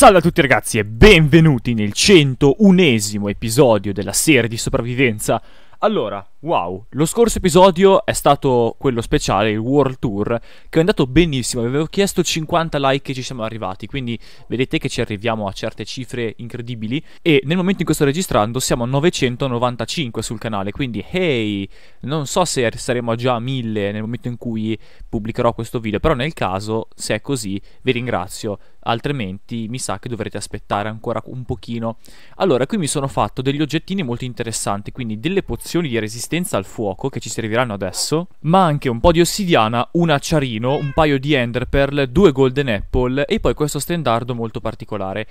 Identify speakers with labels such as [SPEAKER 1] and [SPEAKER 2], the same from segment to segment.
[SPEAKER 1] Salve a tutti ragazzi e benvenuti nel 101esimo episodio della serie di sopravvivenza allora, wow, lo scorso episodio è stato quello speciale, il World Tour, che è andato benissimo, vi avevo chiesto 50 like e ci siamo arrivati, quindi vedete che ci arriviamo a certe cifre incredibili e nel momento in cui sto registrando siamo a 995 sul canale, quindi hey, non so se er-, saremo già a 1000 nel momento in cui pubblicherò questo video, però nel caso, se è così, vi ringrazio, altrimenti mi sa che dovrete aspettare ancora un pochino. Allora, qui mi sono fatto degli oggettini molto interessanti, quindi delle pozioni munizioni di resistenza al fuoco che ci serviranno adesso, ma anche un po' di ossidiana, un acciarino, un paio di enderpearl, due golden apple e poi questo stendardo molto particolare.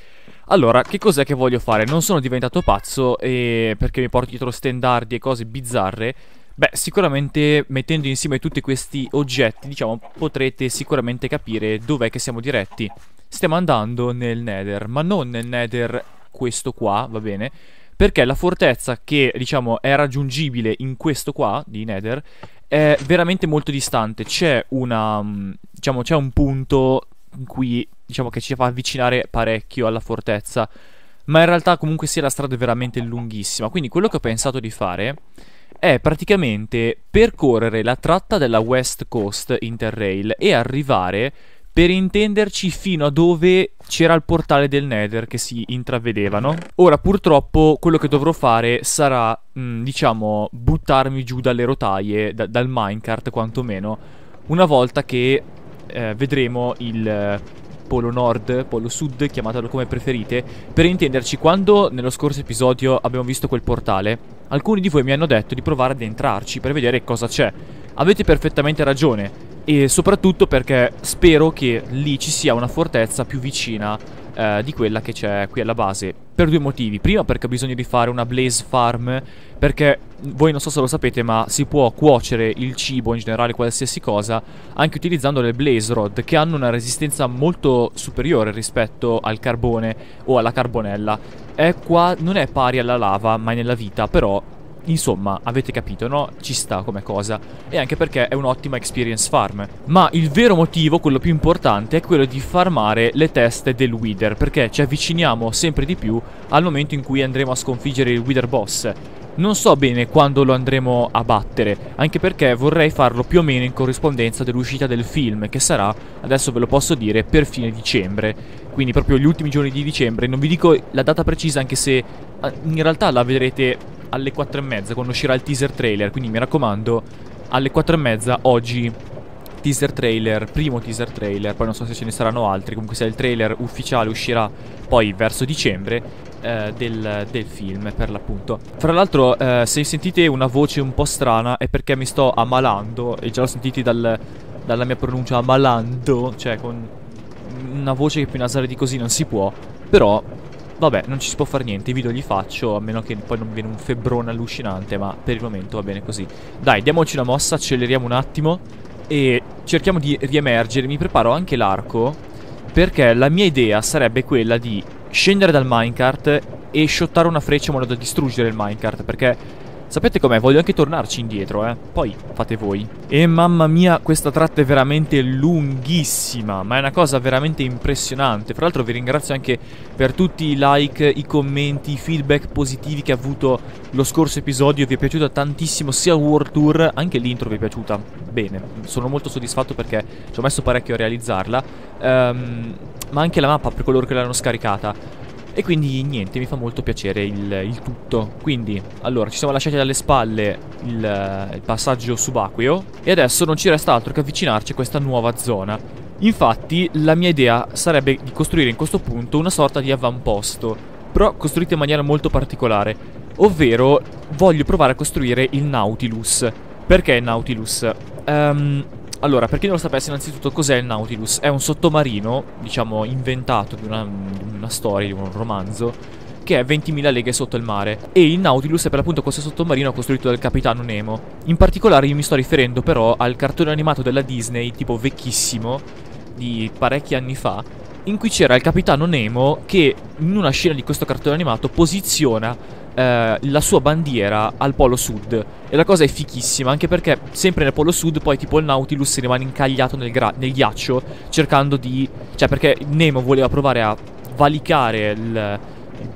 [SPEAKER 1] Allora, che cos'è che voglio fare? Non sono diventato pazzo e perché mi porto dietro stendardi e cose bizzarre, Beh, sicuramente mettendo insieme tutti questi oggetti, diciamo, potrete sicuramente capire dov'è che siamo diretti. Stiamo andando nel Nether, ma non nel Nether questo qua, va bene? perché la fortezza che diciamo è raggiungibile in questo qua di Nether è veramente molto distante. C'è una mm, diciamo c'è un punto in cui diciamo che ci fa avvicinare parecchio alla fortezza, ma in realtà comunque sia la strada è veramente lunghissima. Quindi quello che ho pensato di fare è praticamente percorrere la tratta della West Coast Interrail e arrivare per intenderci fino a dove c'era il portale del Nether che si intravedevano. Ora purtroppo quello che dovrò fare sarà, mh, mm, diciamo, buttarmi giù dalle rotaie, da dal minecart quantomeno, una volta che eh, vedremo il eh, polo nord, polo sud, chiamatelo come preferite. Per intenderci, quando nello scorso episodio abbiamo visto quel portale, alcuni di voi mi hanno detto di provare ad entrarci per vedere cosa c'è. Avete perfettamente ragione, e soprattutto perché spero che lì ci sia una fortezza più vicina eh, di quella che c'è qui alla base. Per due motivi. Prima perché ho bisogno di fare una blaze farm, perché voi non so se lo sapete ma si può cuocere il cibo, in generale qualsiasi cosa, anche utilizzando le blaze rod che hanno una resistenza molto superiore rispetto al carbone o alla carbonella. È qua, non è pari alla lava, mai nella vita, però Insomma, avete capito, no? Ci sta come cosa. E anche perché è un'ottima experience farm. Ma il vero motivo, quello più importante, è quello di farmare le teste del Wither. Perché ci avviciniamo sempre di più al momento in cui andremo a sconfiggere il Wither Boss. Non so bene quando lo andremo a battere, anche perché vorrei farlo più o meno in corrispondenza dell'uscita del film, che sarà, adesso ve lo posso dire, per fine dicembre. Quindi proprio gli ultimi giorni di dicembre, non vi dico la data precisa anche se eh, in realtà la vedrete alle 4 e mezza quando uscirà il teaser trailer, quindi mi raccomando, alle 4 e mezza oggi teaser trailer, primo teaser trailer, poi non so se ce ne saranno altri, comunque se il trailer ufficiale uscirà poi verso dicembre eh, del, del, film per l'appunto. Fra l'altro eh, se sentite una voce un po' strana è perché mi sto ammalando e già lo sentite dal, dalla mia pronuncia ammalando, cioè con una voce che più nasale di così non si può, però Vabbè, non ci si può fare niente, i video li faccio, a meno che poi non viene un febbrone allucinante, ma per il momento va bene così. Dai, diamoci una mossa, acceleriamo un attimo e cerchiamo di riemergere. Mi preparo anche l'arco, perché la mia idea sarebbe quella di scendere dal minecart e shottare una freccia in modo da distruggere il minecart, perché Sapete com'è? Voglio anche tornarci indietro, eh. Poi fate voi. E mamma mia, questa tratta è veramente lunghissima, ma è una cosa veramente impressionante. Fra l'altro vi ringrazio anche per tutti i like, i commenti, i feedback positivi che ha avuto lo scorso episodio. Vi è piaciuta tantissimo sia World Tour, anche l'intro vi è piaciuta. Bene, sono molto soddisfatto perché ci ho messo parecchio a realizzarla. Um, ma anche la mappa per coloro che l'hanno scaricata. E quindi niente, mi fa molto piacere il, il tutto. Quindi, allora, ci siamo lasciati alle spalle il, il passaggio subacqueo e adesso non ci resta altro che avvicinarci a questa nuova zona. Infatti la mia idea sarebbe di costruire in questo punto una sorta di avamposto, però costruito in maniera molto particolare, ovvero voglio provare a costruire il Nautilus. Perché Nautilus? Um, allora, per chi non lo sapesse, innanzitutto cos'è il Nautilus? È un sottomarino, diciamo, inventato di una, di una storia, di un romanzo, che è 20.000 leghe sotto il mare. E il Nautilus è per l'appunto questo sottomarino costruito dal capitano Nemo. In particolare io mi sto riferendo però al cartone animato della Disney, tipo vecchissimo, di parecchi anni fa, in cui c'era il capitano Nemo che in una scena di questo cartone animato posiziona eh, la sua bandiera al Polo Sud. E la cosa è fichissima, anche perché sempre nel Polo Sud poi tipo il Nautilus rimane incagliato nel, nel ghiaccio, cercando di... Cioè perché Nemo voleva provare a valicare il...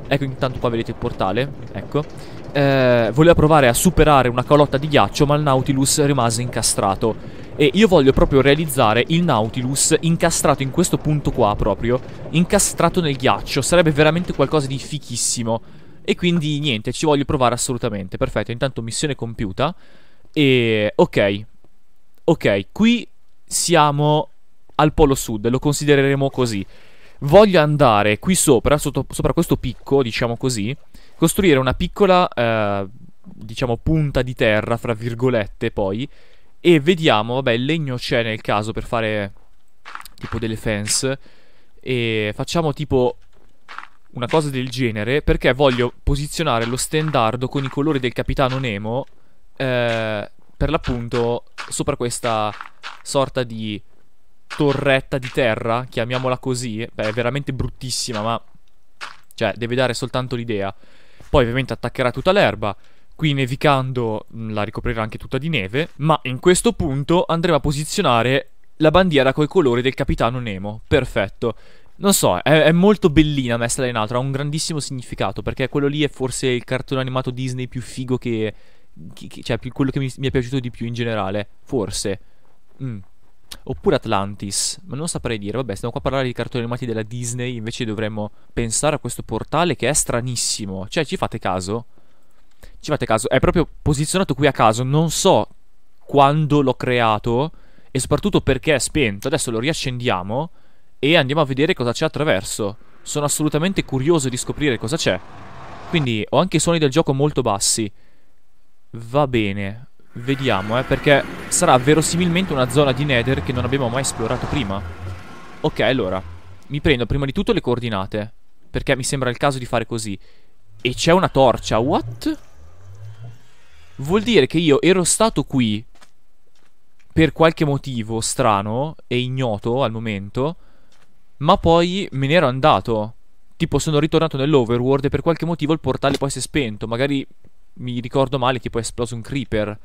[SPEAKER 1] Ecco, intanto qua vedete il portale, ecco. Eh, voleva provare a superare una calotta di ghiaccio, ma il Nautilus rimase incastrato. E io voglio proprio realizzare il Nautilus incastrato in questo punto qua proprio, incastrato nel ghiaccio, sarebbe veramente qualcosa di fichissimo. E quindi niente, ci voglio provare assolutamente. Perfetto, intanto missione compiuta. E ok. Ok, qui siamo al polo sud, lo considereremo così. Voglio andare qui sopra, sotto, sopra questo picco, diciamo così, costruire una piccola, eh, diciamo, punta di terra, fra virgolette, poi. E vediamo, vabbè, il legno c'è nel caso per fare tipo delle fence. E facciamo tipo una cosa del genere perché voglio posizionare lo stendardo con i colori del capitano Nemo eh, per l'appunto sopra questa sorta di torretta di terra, chiamiamola così, beh è veramente bruttissima ma cioè deve dare soltanto l'idea. Poi ovviamente attaccherà tutta l'erba, qui nevicando mm, la ricoprirà anche tutta di neve, ma in questo punto andremo a posizionare la bandiera con i colori del capitano Nemo. Perfetto. Non so, è, è molto bellina messa là in alto, ha un grandissimo significato, perché quello lì è forse il cartone animato Disney più figo che... che, che cioè, più, quello che mi, mi, è piaciuto di più in generale, forse. Mm. Oppure Atlantis, ma non saprei dire, vabbè, stiamo qua a parlare di cartoni animati della Disney, invece dovremmo pensare a questo portale che è stranissimo. Cioè, ci fate caso? Ci fate caso? È proprio posizionato qui a caso, non so quando l'ho creato e soprattutto perché è spento. Adesso lo riaccendiamo e andiamo a vedere cosa c'è attraverso. Sono assolutamente curioso di scoprire cosa c'è. Quindi ho anche i suoni del gioco molto bassi. Va bene, vediamo, eh, perché sarà verosimilmente una zona di Nether che non abbiamo mai esplorato prima. Ok, allora, mi prendo prima di tutto le coordinate, perché mi sembra il caso di fare così. E c'è una torcia, what? Vuol dire che io ero stato qui per qualche motivo strano e ignoto al momento ma poi me ne ero andato. Tipo sono ritornato nell'overworld e per qualche motivo il portale poi si è spento. Magari mi ricordo male, tipo è esploso un creeper.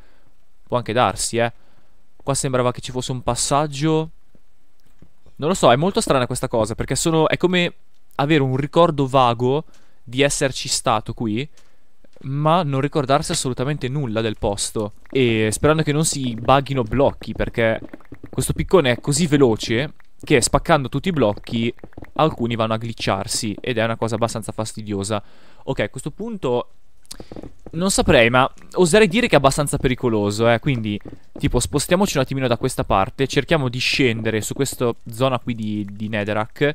[SPEAKER 1] Può anche darsi, eh. Qua sembrava che ci fosse un passaggio. Non lo so, è molto strana questa cosa perché sono... è come avere un ricordo vago di esserci stato qui, ma non ricordarsi assolutamente nulla del posto. E sperando che non si bughino blocchi perché questo piccone è così veloce che spaccando tutti i blocchi alcuni vanno a glitcharsi ed è una cosa abbastanza fastidiosa. Ok, a questo punto non saprei, ma oserei dire che è abbastanza pericoloso, eh? Quindi, tipo, spostiamoci un attimino da questa parte, cerchiamo di scendere su questa zona qui di, di Netherrack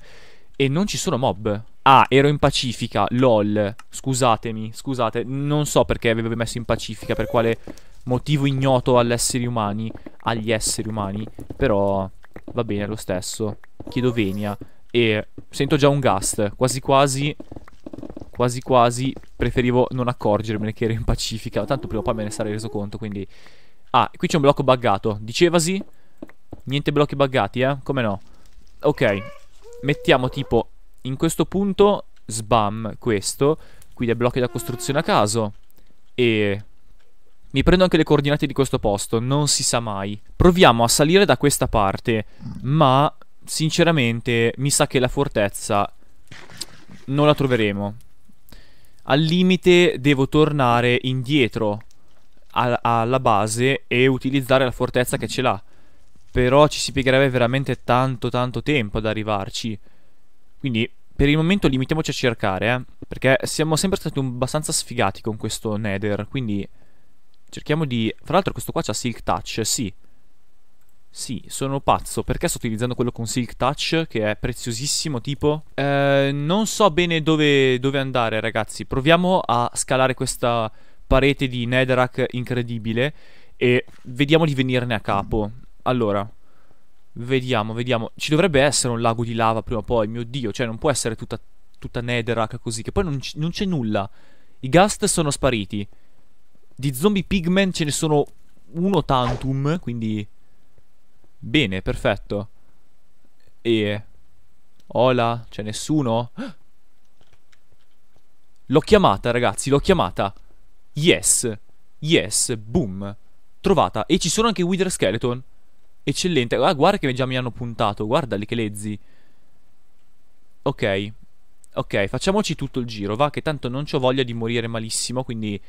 [SPEAKER 1] e non ci sono mob. Ah, ero in Pacifica, lol, scusatemi, scusate, non so perché avevo messo in Pacifica, per quale motivo ignoto agli esseri umani, agli esseri umani, però... Va bene, lo stesso. Chiedo venia. E sento già un gust. Quasi quasi... Quasi quasi preferivo non accorgermene che era in Pacifica. Tanto prima o poi me ne sarei reso conto, quindi... Ah, qui c'è un blocco buggato. Dicevasi? Niente blocchi buggati, eh? Come no? Ok. Mettiamo tipo... In questo punto... Sbam, questo. Qui dei blocchi da costruzione a caso. E mi prendo anche le coordinate di questo posto, non si sa mai. Proviamo a salire da questa parte, ma sinceramente mi sa che la fortezza non la troveremo. Al limite devo tornare indietro alla base e utilizzare la fortezza che ce l'ha. Però ci si piegherebbe veramente tanto tanto tempo ad arrivarci. Quindi per il momento limitiamoci a cercare, eh? Perché siamo sempre stati abbastanza sfigati con questo Nether, quindi... Cerchiamo di... Fra l'altro questo qua c'ha Silk Touch, sì. Sì, sono pazzo. Perché sto utilizzando quello con Silk Touch, che è preziosissimo, tipo? Eh, non so bene dove, dove andare, ragazzi. Proviamo a scalare questa parete di Netherrack incredibile e vediamo di venirne a capo. Allora, vediamo, vediamo. Ci dovrebbe essere un lago di lava prima o poi, mio dio, cioè non può essere tutta, tutta Netherrack così, che poi non, c'è nulla. I Gust sono spariti. Di zombie pigmen ce ne sono uno tantum, quindi... Bene, perfetto. E... Hola, c'è nessuno? L'ho chiamata, ragazzi, l'ho chiamata. Yes. Yes, boom. Trovata. E ci sono anche Wither Skeleton. Eccellente. Ah, guarda che già mi hanno puntato. Guardali che lezzi. Ok. Ok, facciamoci tutto il giro, va, che tanto non ho voglia di morire malissimo, quindi...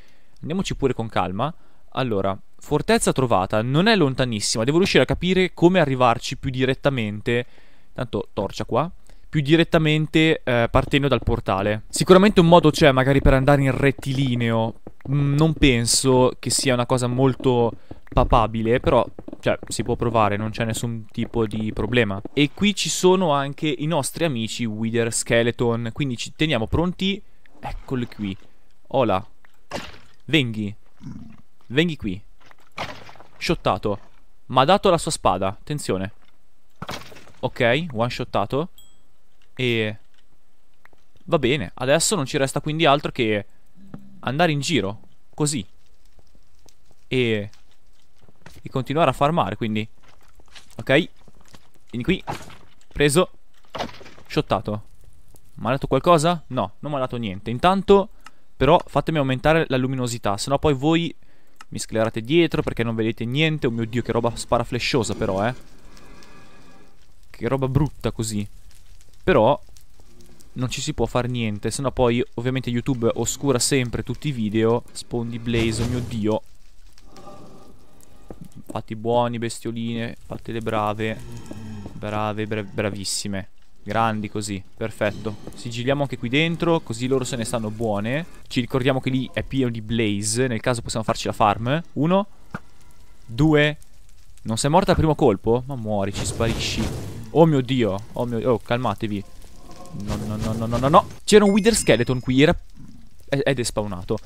[SPEAKER 1] Andiamoci pure con calma. Allora, fortezza trovata, non è lontanissima, devo riuscire a capire come arrivarci più direttamente. Tanto torcia qua. Più direttamente eh, partendo dal portale. Sicuramente un modo c'è, magari per andare in rettilineo. Mm, non penso che sia una cosa molto papabile, però cioè, si può provare, non c'è nessun tipo di problema. E qui ci sono anche i nostri amici Wither Skeleton, quindi ci teniamo pronti. Eccoli qui. Hola. Venghi. Venghi qui. Shottato. Ma ha dato la sua spada. Attenzione. Ok, one shottato. E... Va bene, adesso non ci resta quindi altro che andare in giro, così. E... E continuare a farmare, quindi... Ok. Vieni qui. Preso. Shottato. Mi ha dato qualcosa? No, non mi ha dato niente. Intanto... Però fatemi aumentare la luminosità, sennò poi voi mi sclerate dietro perché non vedete niente. Oh mio Dio, che roba spara flesciosa però, eh. Che roba brutta così. Però non ci si può fare niente, sennò poi ovviamente YouTube oscura sempre tutti i video. Spondi Blaze, oh mio Dio. Fatti buoni, bestioline, Fatti le brave. Brave, bra bravissime. Grandi così, perfetto. Sigilliamo anche qui dentro, così loro se ne stanno buone. Ci ricordiamo che lì è pieno di blaze, nel caso possiamo farci la farm. Uno, due... Non sei morta al primo colpo? Ma muori, ci sparisci. Oh mio dio, oh mio... Oh, calmatevi. No, no, no, no, no, no, no. C'era un Wither Skeleton qui, era... Ed è spawnato.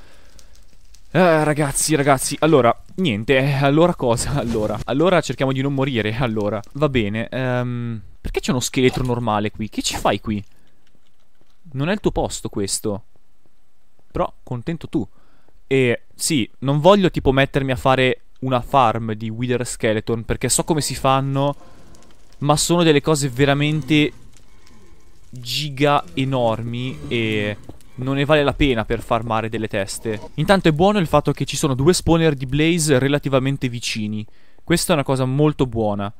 [SPEAKER 1] Ah, ragazzi, ragazzi, allora, niente, eh, allora cosa? Allora, allora cerchiamo di non morire, allora, va bene, um, perché c'è uno scheletro normale qui? Che ci fai qui? Non è il tuo posto questo, però contento tu. E sì, non voglio tipo mettermi a fare una farm di Wither Skeleton, perché so come si fanno, ma sono delle cose veramente giga enormi e non ne vale la pena per farmare delle teste. Intanto è buono il fatto che ci sono due spawner di Blaze relativamente vicini. Questa è una cosa molto buona.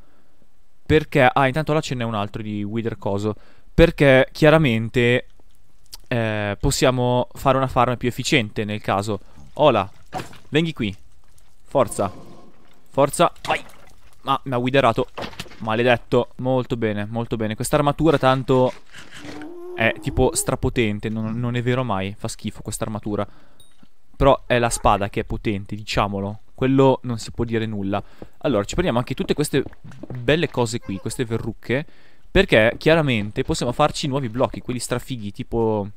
[SPEAKER 1] Perché... Ah, intanto là ce n'è un altro di Wither Coso. Perché chiaramente eh, possiamo fare una farm più efficiente nel caso. Ola, venghi qui. Forza. Forza. Vai. Ah, mi ha guiderato. Maledetto. Molto bene, molto bene. Quest'armatura tanto è tipo strapotente, non, non è vero mai, fa schifo questa armatura. Però è la spada che è potente, diciamolo. Quello non si può dire nulla. Allora, ci prendiamo anche tutte queste belle cose qui, queste verrucche. Perché chiaramente possiamo farci nuovi blocchi, quelli strafighi, tipo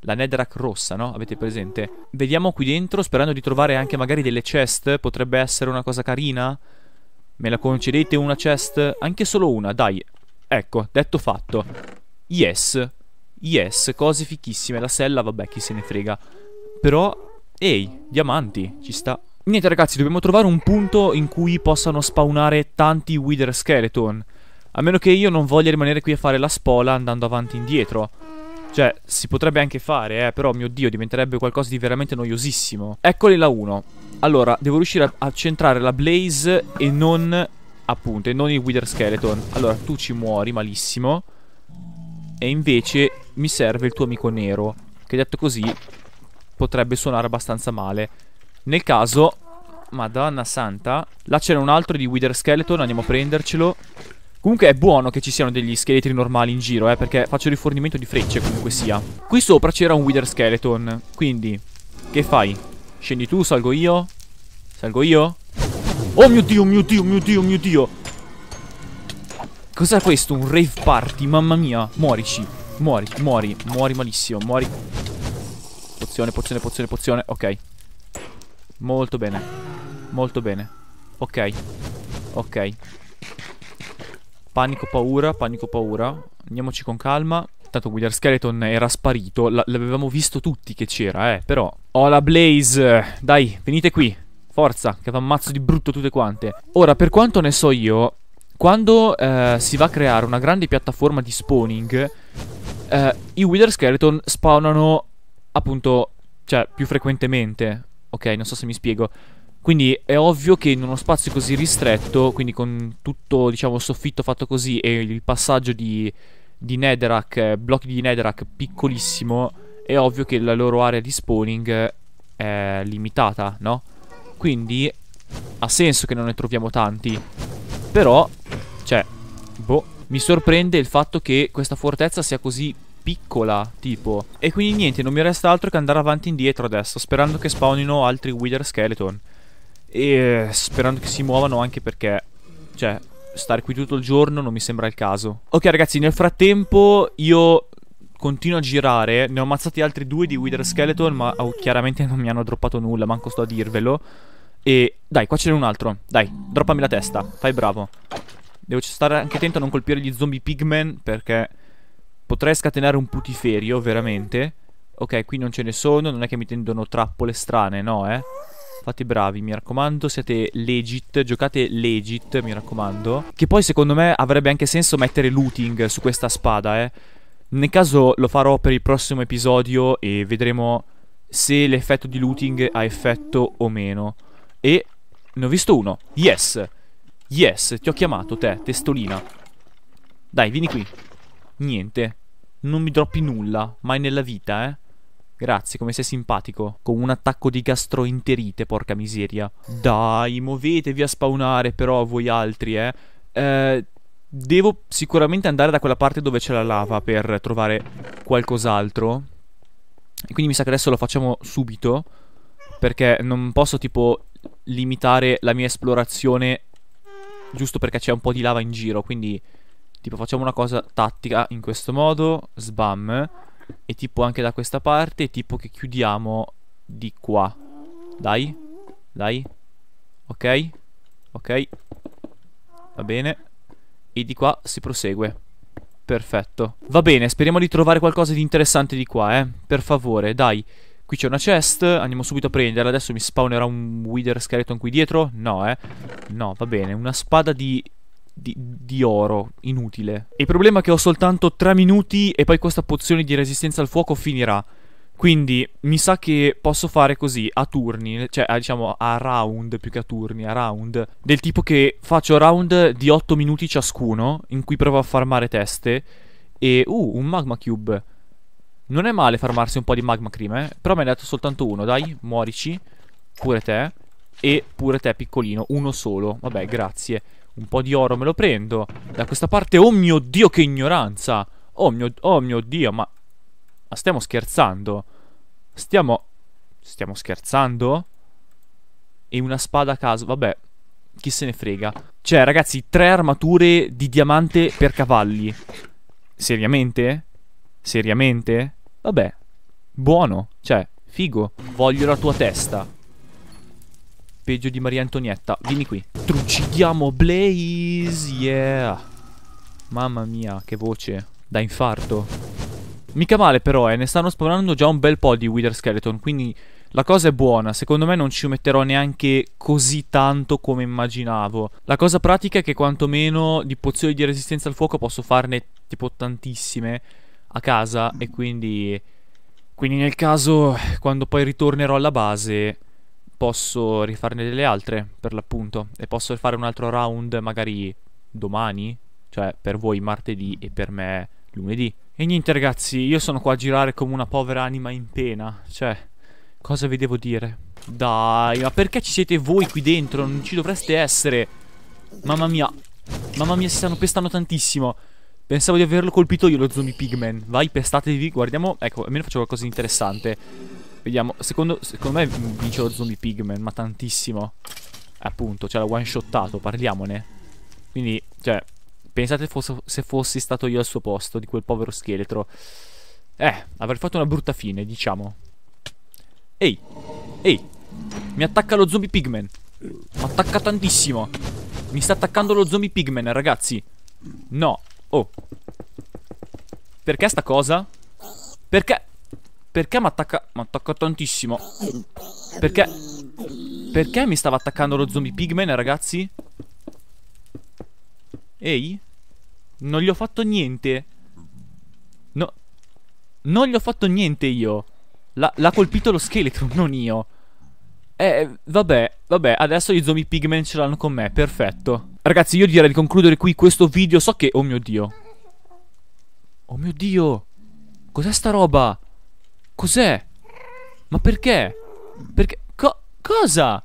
[SPEAKER 1] la Netherrack rossa, no? Avete presente? Vediamo qui dentro, sperando di trovare anche magari delle chest. Potrebbe essere una cosa carina. Me la concedete una chest? Anche solo una, dai. Ecco, detto fatto. Yes. Yes, cose fichissime. La sella, vabbè, chi se ne frega. Però, ehi, diamanti, ci sta. Niente ragazzi, dobbiamo trovare un punto in cui possano spawnare tanti Wither Skeleton. A meno che io non voglia rimanere qui a fare la spola andando avanti e indietro. Cioè, si potrebbe anche fare, eh, però, mio Dio, diventerebbe qualcosa di veramente noiosissimo. Eccoli la 1. Allora, devo riuscire a, centrare la Blaze e non... Appunto, e non il Wither Skeleton. Allora, tu ci muori malissimo. E invece mi serve il tuo amico nero, che detto così potrebbe suonare abbastanza male. Nel caso, madonna santa, là c'era un altro di Wither Skeleton, andiamo a prendercelo. Comunque è buono che ci siano degli scheletri normali in giro, eh, perché faccio rifornimento di frecce comunque sia. Qui sopra c'era un Wither Skeleton, quindi, che fai? Scendi tu, salgo io? Salgo io? Oh mio dio, mio dio, mio dio, mio dio! Cos'è questo? Un rave party? Mamma mia, morici. Muori, muori, muori malissimo, muori. Pozione, pozione, pozione, pozione. Ok. Molto bene. Molto bene. Ok. Ok. Panico, paura, panico, paura. Andiamoci con calma. Tanto Guidar Skeleton era sparito. L'avevamo visto tutti che c'era, eh. Però. Oh, la Blaze. Dai, venite qui. Forza, che ammazzo di brutto tutte quante. Ora, per quanto ne so io, quando eh, si va a creare una grande piattaforma di spawning, eh, i Wither Skeleton spawnano appunto, cioè, più frequentemente. Ok, non so se mi spiego. Quindi è ovvio che in uno spazio così ristretto, quindi con tutto, diciamo, il soffitto fatto così e il passaggio di, di Netherrack, eh, blocchi di Netherrack piccolissimo, è ovvio che la loro area di spawning è limitata, no? Quindi ha senso che non ne troviamo tanti. Però, cioè, mi sorprende il fatto che questa fortezza sia così piccola, tipo. E quindi niente, non mi resta altro che andare avanti e indietro adesso, sperando che spawnino altri Wither Skeleton. E sperando che si muovano anche perché, cioè, stare qui tutto il giorno non mi sembra il caso. Ok ragazzi, nel frattempo io continuo a girare, ne ho ammazzati altri due di Wither Skeleton, ma oh, chiaramente non mi hanno droppato nulla, manco sto a dirvelo. E dai, qua ce n'è un altro, dai, droppami la testa, fai bravo. Devo stare anche attento a non colpire gli zombie pigmen perché potrei scatenare un putiferio, veramente. Ok, qui non ce ne sono, non è che mi tendono trappole strane, no, eh? Fate bravi, mi raccomando, siate legit, giocate legit, mi raccomando. Che poi secondo me avrebbe anche senso mettere looting su questa spada, eh. Nel caso lo farò per il prossimo episodio e vedremo se l'effetto di looting ha effetto o meno. E ne ho visto uno. Yes! Yes, ti ho chiamato te, testolina. Dai, vieni qui. Niente. Non mi droppi nulla, mai nella vita, eh. Grazie, come sei simpatico. Con un attacco di gastroenterite, porca miseria. Dai, muovetevi a spawnare, però, voi altri, eh. eh devo sicuramente andare da quella parte dove c'è la lava per trovare qualcos'altro. E quindi mi sa che adesso lo facciamo subito. Perché non posso, tipo, limitare la mia esplorazione Giusto perché c'è un po' di lava in giro, quindi... Tipo facciamo una cosa tattica in questo modo, sbam, e tipo anche da questa parte, e tipo che chiudiamo di qua. Dai, dai, ok, ok, va bene, e di qua si prosegue. Perfetto. Va bene, speriamo di trovare qualcosa di interessante di qua, eh. Per favore, dai. Qui c'è una chest, andiamo subito a prenderla. Adesso mi spawnerà un Wither Skeleton qui dietro? No, eh. No, va bene. Una spada di di, di, oro, inutile. Il problema è che ho soltanto 3 minuti e poi questa pozione di resistenza al fuoco finirà. Quindi mi sa che posso fare così, a turni, cioè a, diciamo a round più che a turni, a round. Del tipo che faccio round di 8 minuti ciascuno, in cui provo a farmare teste. E, uh, un magma cube. Non è male farmarsi un po' di magma cream, eh. Però mi ne ha dato soltanto uno, dai. Muorici. Pure te. E pure te, piccolino. Uno solo. Vabbè, grazie. Un po' di oro me lo prendo. Da questa parte... Oh mio Dio, che ignoranza! Oh mio, oh mio Dio, ma... Ma stiamo scherzando? Stiamo... Stiamo scherzando? E una spada a caso... Vabbè, chi se ne frega. Cioè, ragazzi, tre armature di diamante per cavalli. Seriamente? Seriamente? Vabbè, buono, cioè, figo. Voglio la tua testa. Peggio di Maria Antonietta. Vieni qui. Trucidiamo Blaze, yeah. Mamma mia, che voce. Da infarto. Mica male però, eh. Ne stanno spawnando già un bel po' di Wither Skeleton, quindi... La cosa è buona, secondo me non ci metterò neanche così tanto come immaginavo. La cosa pratica è che quantomeno di pozioni di resistenza al fuoco posso farne tipo tantissime a casa e quindi... Quindi nel caso, quando poi ritornerò alla base, posso rifarne delle altre, per l'appunto. E posso fare un altro round magari domani, cioè per voi martedì e per me lunedì. E niente ragazzi, io sono qua a girare come una povera anima in pena, cioè, cosa vi devo dire? Dai, ma perché ci siete voi qui dentro? Non ci dovreste essere. Mamma mia, mamma mia, si stanno pestando tantissimo. Pensavo di averlo colpito io lo zombie pigman. Vai, pestatevi, guardiamo. Ecco, almeno faccio qualcosa di interessante. Vediamo, secondo, secondo me vince lo zombie pigman, ma tantissimo. Appunto, cioè l'ha one shottato, parliamone. Quindi, cioè, pensate fosse, se fossi stato io al suo posto di quel povero scheletro. Eh, avrei fatto una brutta fine, diciamo. Ehi, ehi, mi attacca lo zombie pigman. Mi attacca tantissimo. Mi sta attaccando lo zombie pigman, ragazzi. No, Oh. Perché sta cosa? Perché? Perché mi attacca... Mi attacca tantissimo. Perché? Perché mi stava attaccando lo zombie pigman, ragazzi? Ehi? Non gli ho fatto niente. No. Non gli ho fatto niente io. L'ha colpito lo scheletro, non io. Eh, eh, vabbè, vabbè, adesso gli zombie pigmen ce l'hanno con me, perfetto. Ragazzi, io direi di concludere qui questo video, so che... Oh mio Dio. Oh mio Dio. Cos'è sta roba? Cos'è? Ma perché? Perché? Co cosa?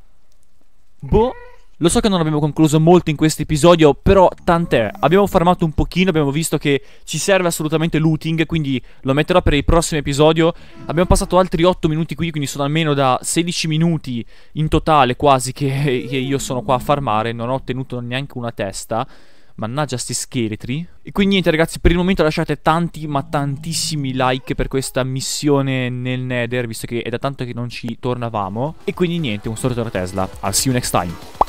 [SPEAKER 1] Boh... Lo so che non abbiamo concluso molto in questo episodio, però tant'è. Abbiamo farmato un pochino, abbiamo visto che ci serve assolutamente looting, quindi lo metterò per il prossimo episodio. Abbiamo passato altri 8 minuti qui, quindi sono almeno da 16 minuti in totale quasi che, che io sono qua a farmare, non ho ottenuto neanche una testa. Mannaggia sti scheletri. E quindi niente ragazzi, per il momento lasciate tanti ma tantissimi like per questa missione nel Nether, visto che è da tanto che non ci tornavamo. E quindi niente, un saluto da Tesla. I'll see you next time.